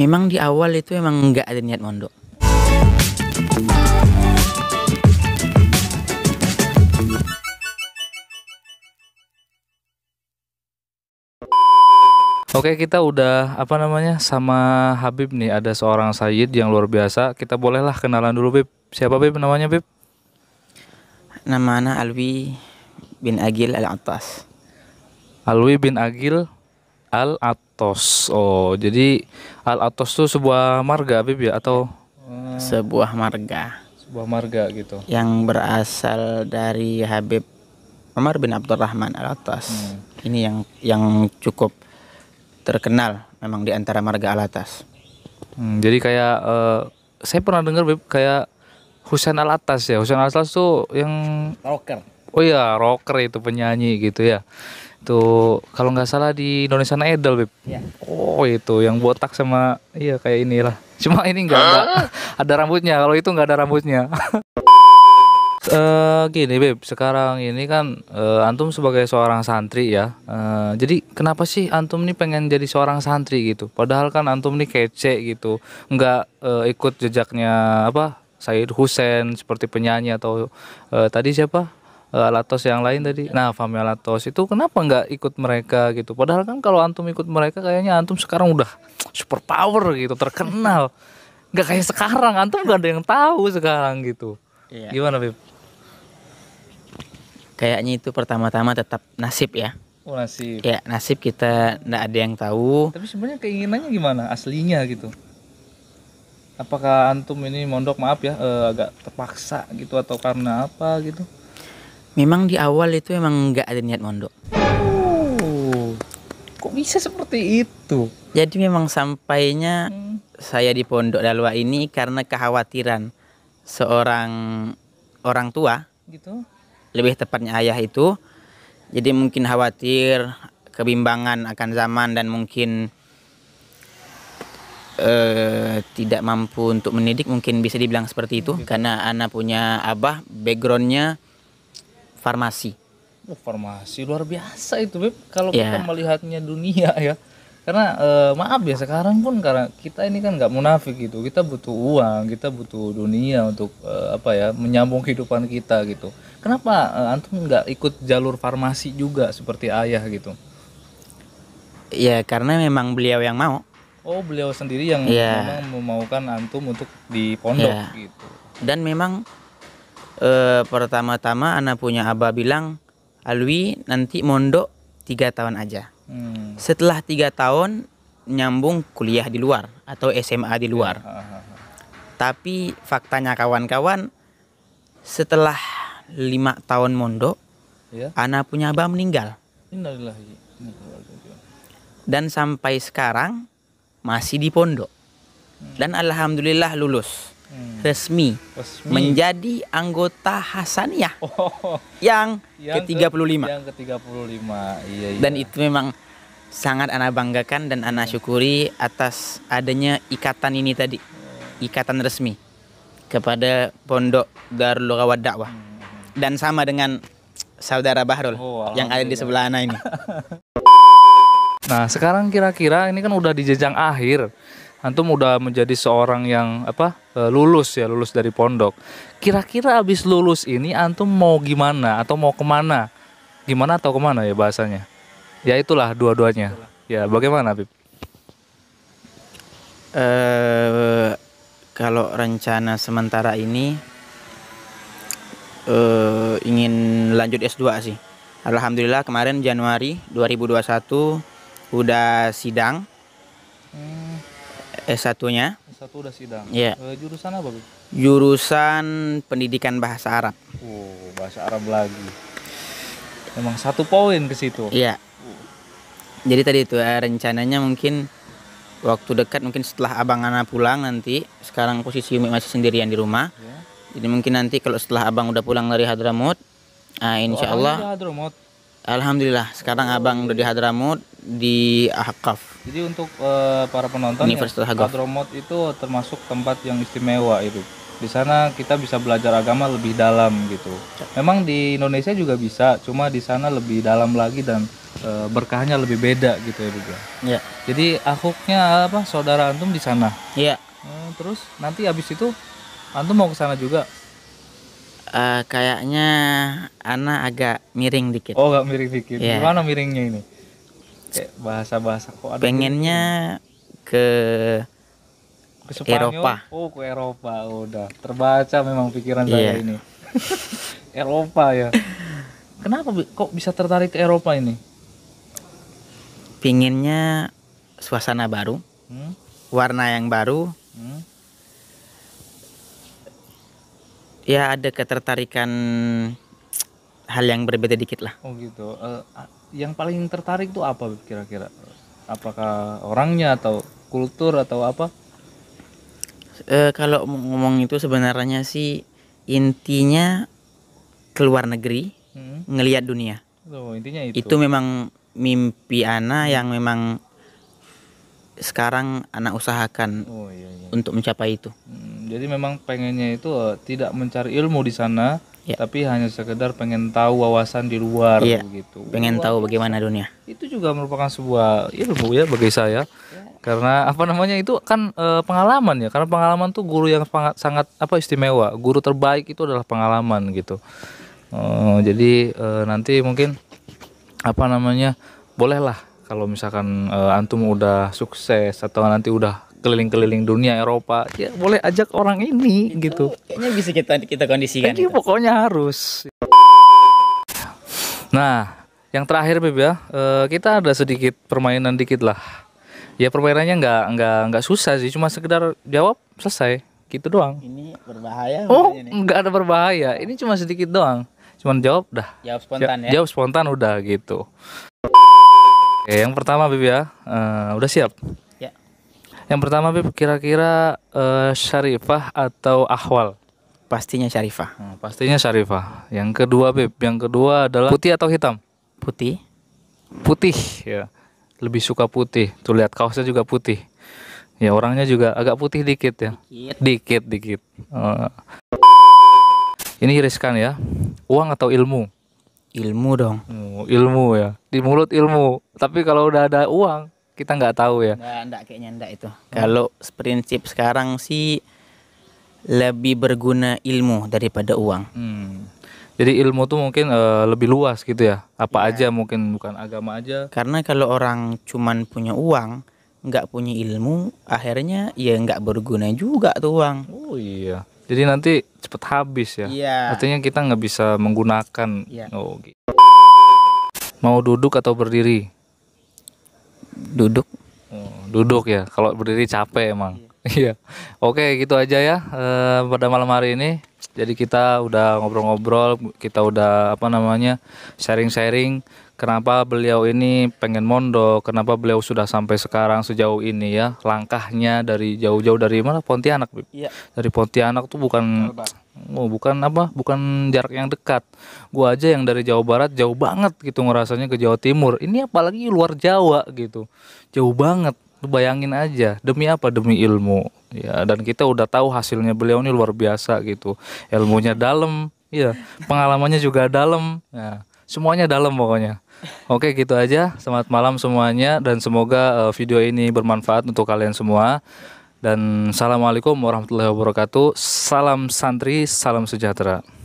memang di awal itu emang nggak ada niat mondok Oke kita udah apa namanya sama Habib nih ada seorang Sayyid yang luar biasa kita bolehlah kenalan dulu Bib siapa Bib namanya Bib nama anak Alwi bin Agil Al Atas Alwi bin Agil Al Atas Atos. Oh, jadi Al Atos itu sebuah marga Bibi ya atau sebuah marga. Sebuah marga gitu. Yang berasal dari Habib Umar bin Abdurrahman Al Atas. Hmm. Ini yang yang cukup terkenal memang di antara marga Al Atas. Hmm, jadi kayak uh, saya pernah dengar Bibi kayak Husain Al Atas ya. Husain Al Atas tuh yang rocker. Oh iya, rocker itu penyanyi gitu ya itu kalau nggak salah di Indonesia Idol, Beb. Ya. Oh, itu yang botak sama iya kayak inilah. Cuma ini enggak ada ada rambutnya. Kalau itu nggak ada rambutnya. Uh, gini beb, sekarang ini kan uh, antum sebagai seorang santri ya. Uh, jadi kenapa sih antum ini pengen jadi seorang santri gitu? Padahal kan antum ini kece gitu, nggak uh, ikut jejaknya apa Said Hussein seperti penyanyi atau uh, tadi siapa Eh, Latos yang lain tadi. Ya. Nah, Famia Latos itu kenapa nggak ikut mereka gitu? Padahal kan kalau antum ikut mereka kayaknya antum sekarang udah super power gitu, terkenal. Nggak kayak sekarang, antum nggak ada yang tahu sekarang gitu. Iya. Gimana, Bib? Kayaknya itu pertama-tama tetap nasib ya. Oh, nasib. Ya, nasib kita nggak ada yang tahu. Tapi sebenarnya keinginannya gimana aslinya gitu? Apakah antum ini mondok maaf ya eh, agak terpaksa gitu atau karena apa gitu? memang di awal itu emang nggak ada niat mondok. Oh, kok bisa seperti itu? Jadi memang sampainya hmm. saya di Pondok Dalwa ini karena kekhawatiran seorang orang tua. Gitu. Lebih tepatnya ayah itu. Jadi mungkin khawatir, kebimbangan akan zaman dan mungkin uh, tidak mampu untuk mendidik mungkin bisa dibilang seperti itu gitu. karena anak punya abah backgroundnya farmasi. Oh, farmasi luar biasa itu, Beb. Kalau yeah. kita melihatnya dunia ya. Karena e, maaf ya sekarang pun karena kita ini kan nggak munafik gitu. Kita butuh uang, kita butuh dunia untuk e, apa ya, menyambung kehidupan kita gitu. Kenapa e, antum nggak ikut jalur farmasi juga seperti ayah gitu? Ya karena memang beliau yang mau. Oh, beliau sendiri yang yeah. memang memaukan antum untuk di pondok yeah. gitu. Dan memang e, pertama-tama anak punya abah bilang Alwi nanti mondok tiga tahun aja. Hmm. Setelah tiga tahun nyambung kuliah di luar atau SMA di luar. Ya, Tapi faktanya kawan-kawan setelah lima tahun mondok, ya. anak punya abah meninggal. Dan sampai sekarang masih di pondok. Hmm. Dan alhamdulillah lulus. Hmm. resmi, resmi menjadi anggota Hasaniyah oh. yang, yang ke-35. Yang ke Iya, iya. Dan itu memang sangat anak banggakan dan anak iya. syukuri atas adanya ikatan ini tadi. Hmm. Ikatan resmi kepada Pondok Darul Rawat Dakwah. Hmm. Dan sama dengan saudara Bahrul oh, yang ada di sebelah anak ini. Nah, sekarang kira-kira ini kan udah di jejang akhir. Antum udah menjadi seorang yang apa? Eh, lulus ya lulus dari pondok kira-kira abis lulus ini antum mau gimana atau mau kemana gimana atau kemana ya bahasanya ya itulah dua-duanya ya bagaimana Bib? Uh, kalau rencana sementara ini uh, ingin lanjut S2 sih Alhamdulillah kemarin Januari 2021 udah sidang hmm. S1-nya. S1 udah sidang. Iya. Yeah. Jurusan apa, Bu? Jurusan Pendidikan Bahasa Arab. Oh, bahasa Arab lagi. Emang satu poin ke situ. Iya. Yeah. Jadi tadi itu eh, rencananya mungkin waktu dekat mungkin setelah Abang Ana pulang nanti, sekarang posisi Umi masih sendirian di rumah. Yeah. Jadi mungkin nanti kalau setelah Abang udah pulang dari Hadramut, nah insya oh, Allah. Hadramut. Alhamdulillah sekarang abang udah di Hadramut di Ahqaf. Jadi untuk uh, para penonton ya, Universitas ya, Hadramut itu termasuk tempat yang istimewa itu. Di sana kita bisa belajar agama lebih dalam gitu. Memang di Indonesia juga bisa, cuma di sana lebih dalam lagi dan uh, berkahnya lebih beda gitu ya juga. Iya. Jadi akhuknya apa saudara antum di sana? Iya. Hmm, terus nanti habis itu antum mau ke sana juga? Uh, kayaknya anak agak miring dikit. Oh, agak miring dikit. Yeah. Gimana miringnya ini? Kayak bahasa-bahasa kok ada Pengennya ke ke Eropa. Oh, ke Eropa. Oh, udah. Terbaca memang pikiran yeah. saya iya. ini. Eropa ya. Kenapa kok bisa tertarik ke Eropa ini? Pinginnya suasana baru. Hmm? Warna yang baru. Hmm? ya ada ketertarikan hal yang berbeda dikit lah. Oh gitu. Uh, yang paling tertarik tuh apa kira-kira? Apakah orangnya atau kultur atau apa? Uh, kalau ngomong itu sebenarnya sih intinya keluar negeri, hmm. ngelihat dunia. Oh, intinya itu. Itu memang mimpi Ana yang memang sekarang anak usahakan oh, iya, iya. untuk mencapai itu. Hmm, jadi memang pengennya itu uh, tidak mencari ilmu di sana, ya. tapi hanya sekedar pengen tahu wawasan di luar ya. gitu. Pengen Wah, tahu bagaimana dunia. Itu juga merupakan sebuah ilmu ya bagi saya. Ya. Karena apa namanya itu kan e, pengalaman ya. Karena pengalaman tuh guru yang sangat, sangat apa istimewa. Guru terbaik itu adalah pengalaman gitu. E, jadi e, nanti mungkin apa namanya bolehlah kalau misalkan uh, antum udah sukses atau nanti udah keliling-keliling dunia Eropa ya boleh ajak orang ini itu, gitu Ini bisa kita kita kondisikan ini pokoknya harus nah yang terakhir Beb ya uh, kita ada sedikit permainan dikit lah ya permainannya nggak nggak nggak susah sih cuma sekedar jawab selesai gitu doang ini berbahaya oh nggak ada berbahaya ini cuma sedikit doang cuma jawab dah jawab spontan ya jawab spontan udah gitu Oke, yang pertama Bib ya. Uh, udah siap? Ya. Yang pertama Bib kira-kira uh, Syarifah atau Ahwal? Pastinya Syarifah. Hmm, pastinya Syarifah. Yang kedua Bib, yang kedua adalah putih atau hitam? Putih. Putih, ya. Lebih suka putih. Tuh lihat kaosnya juga putih. Ya, orangnya juga agak putih dikit ya. Dikit, dikit. dikit. Uh. Ini riskan ya. Uang atau ilmu? ilmu dong ilmu, hmm, ilmu ya di mulut ilmu tapi kalau udah ada uang kita nggak tahu ya nggak, enggak, kayaknya nggak itu kalau prinsip sekarang sih lebih berguna ilmu daripada uang hmm. jadi ilmu tuh mungkin uh, lebih luas gitu ya apa ya. aja mungkin bukan agama aja karena kalau orang cuman punya uang nggak punya ilmu akhirnya ya nggak berguna juga tuh uang oh iya jadi nanti cepet habis ya. Iya. Artinya kita nggak bisa menggunakan. Iya. Oh, gitu. Mau duduk atau berdiri? Duduk. Oh, duduk ya. Kalau berdiri capek emang. Iya. iya. Oke, gitu aja ya uh, pada malam hari ini. Jadi kita udah ngobrol-ngobrol, kita udah apa namanya sharing-sharing kenapa beliau ini pengen mondok, kenapa beliau sudah sampai sekarang sejauh ini ya langkahnya dari jauh-jauh dari mana Pontianak, Bib. Iya. Dari Pontianak tuh bukan Oh, bukan apa? Bukan jarak yang dekat. Gua aja yang dari Jawa Barat jauh banget gitu ngerasanya ke Jawa Timur. Ini apalagi luar Jawa gitu. Jauh banget. Lu bayangin aja, demi apa? Demi ilmu ya dan kita udah tahu hasilnya beliau ini luar biasa gitu ilmunya dalam ya pengalamannya juga dalam ya semuanya dalam pokoknya oke gitu aja selamat malam semuanya dan semoga uh, video ini bermanfaat untuk kalian semua dan assalamualaikum warahmatullahi wabarakatuh salam santri salam sejahtera